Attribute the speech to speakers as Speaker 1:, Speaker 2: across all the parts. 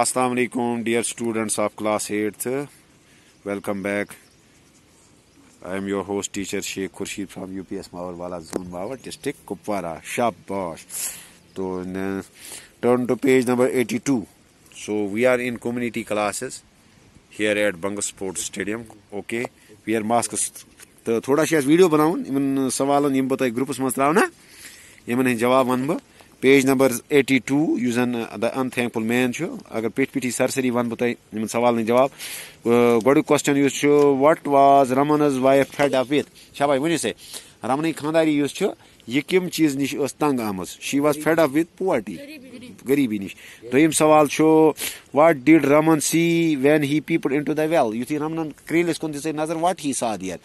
Speaker 1: अस्सलाम वालेकुम dear students of class eighth welcome back I am your host teacher Sheikh Khursheed from U P S Mawar वाला zone Mawar district Kupwara शाबाश तो turn to page number eighty two so we are in community classes here at Bang sports stadium okay we are mask तो थोड़ा video बनाउन इन सवालन यम बहुत groups मा त्रा इन जवाब वन बहुत पेज नंबर एटी टू यु जन द अनथैंकफुल मैन अगर पिठ पिठी सरसरी वन बह तुम सवाल जवाब गोडुक क्वेश्चन यु what was Raman's wife fed up with शाबाश वन से रमन खानदारी यह कम चीज नश तंग आम she was fed up with poverty गरीबी नश दोम तो सवाल what did Raman see when he peeped into the यु रमन क्रेलिस कुन दिस नजर what he saw there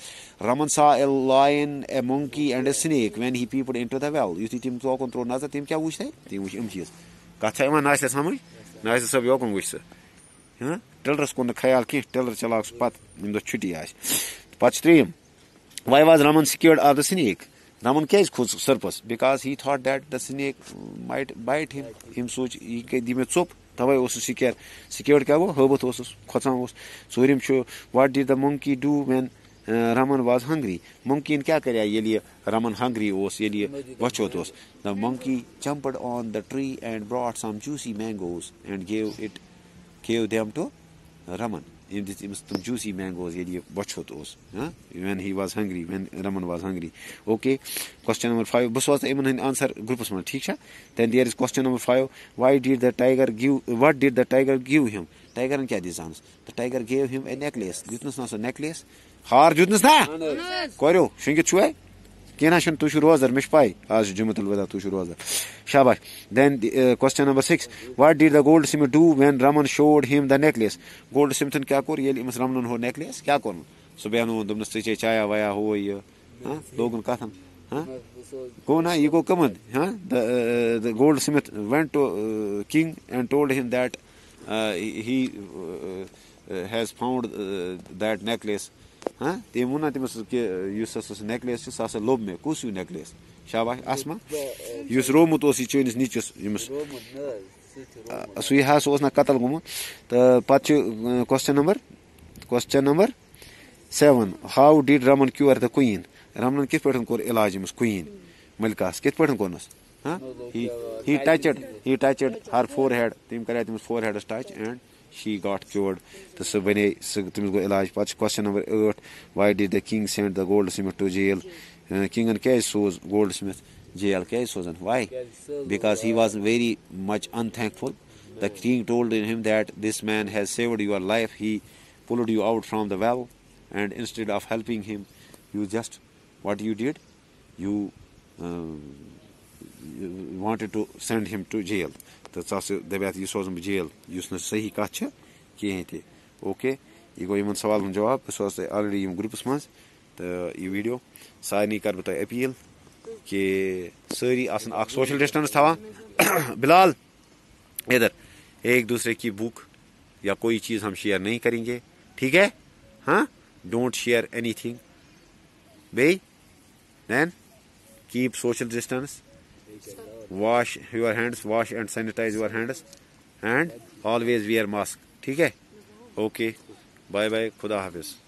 Speaker 1: Raman saw a lion a monkey and a snake when he peeped into the well यु तम तोकन त्रो नजर तम क्या वुच तम वो यम चीज कथ नासिर समझ नासिर सब योकन वुच सह कुन ख्याल कह टेलर चला पे तो छुट्टी पे त्रीम why was Raman scared of the snake Raman کیٛازِ کھوٚت سٔرپَس because he thought that the snake might bite him أمۍ سوٗنٛچ یہِ گٔے دِ مےٚ ژوٚپ تَوَے اوسُس سِکیر سِکیٲرڈ کیٛاہ گوٚو ہٲبَتھ اوسُس کھۄژان اوس ژوٗرِم چھُ what did the monkey do when Raman was hungry ممکِن کیٛاہ کَرے ییٚلہِ یہِ رَمَن ہنٛگری اوس ییٚلہِ یہِ وۄچھوت اوس the monkey jumped on the tree and brought some juicy mangoes and gave it gave them to Raman أمِس تِم جوٗسی مینگوز ییٚلہِ یہِ وۄچھوت اوس when he was hungry when Raman was hungry okay question number five بہٕ سوزٕ یِمن ہٕنٛدۍ آنسر گرُپَس منٛز ٹھیٖک چھا then there is question number five why did the tiger give what did the tiger give him ٹایگرن کیاہ دِژ زانَس تہٕ tiger gave him a necklace دیُتنَس نہ سُہ نیکلیس ہار دیُتنَس نہ کوریو شۄنٛگِتھ چھُوَے کینٛہہ نہ چھُنہٕ تُہۍ چھُو روزدَر مےٚ چھِ پَے آز چھُ جُمعت الوداع تُہۍ چھُو روزدَر شاباش then question number six what did the goldsmith do when Raman showed him the necklace گولڈ سِمتھَن کیٛاہ کوٚر ییٚلہِ أمِس رَمنَن ہوٚر نیکلیس کیٛاہ کوٚرُن سُہ بیٚہنووُن دوٚپنَس ژےٚ چے چایا وایا ہُہ یہِ لوگُن کَتھَن گوٚو نہ یہِ گوٚو کٕمَن ہاں goldsmith went to king and told him that he has found that necklace ہاں تٔمۍ ووٚن نہ تٔمِس کہِ یُس ہسا سُہ نیٚکلیس چھُ سُہ ہسا لوٚب مےٚ کُس ہیٛوٗ نیٚکلیس شاباش اَس ما یُس رومُت اوس یہِ چٲنِس نِچِس ییٚمِس سُے ہسا اوس نہ قتل گوٚمُت تہٕ پَتہٕ چھُ question number question number seven how did Raman cure the queen رَمنَن کِتھ پٲٹھۍ کوٚر علاج أمِس کُیِن مٔلکاہَس کِتھ پٲٹھۍ کوٚرنَس he he touched he touched her forehead تٔمۍ کَرے تٔمِس فورہیڈَس touch and she got cured تہٕ سُہ بَنے سُہ تٔمِس گوٚو علاج پَتہٕ چھُ کوسچن نمبر ٲٹھ why did the king send the goldsmith to jail کِنٛگَن کیٛازِ سوٗز گولڈ سِمِتھ جیل کیٛازِ سوزَن why because he was very much unthankful the king told him that this man has saved your life he pulled you out from the well and instead of helping him you just what you did you wanted to send him to jail تہٕ ژٕ ہسا دَپہِ اَتھ یہِ سوزُن بہٕ jail یُس نہٕ صحیح کَتھ چھِ کِہیٖنۍ تہِ اوکے یہِ گوٚو یِمَن سوالَن ہُنٛد جواب بہٕ سوزٕ تۄہہِ آلریڈی یِم گرُپَس منٛز تہٕ یہِ ویٖڈیو سارنٕے کَرٕ بہٕ تۄہہِ أپیٖل کہِ سٲری آسَن اَکھ سوشَل ڈِسٹَنٕس تھاوان بِلال اِدھر ایک دوٗسرے کی بُک یا کویی چیٖز ہم شِیر نہیں کَریں گے ٹھیٖک ہے ہاں ڈونٛٹ شِیر اینی تھِنٛگ بیٚیہِ دٮ۪ن keep social distance wash your hands wash and sanitise your hands and always wear mask ठीक है ओके बाय बाय खुदा हाफिज़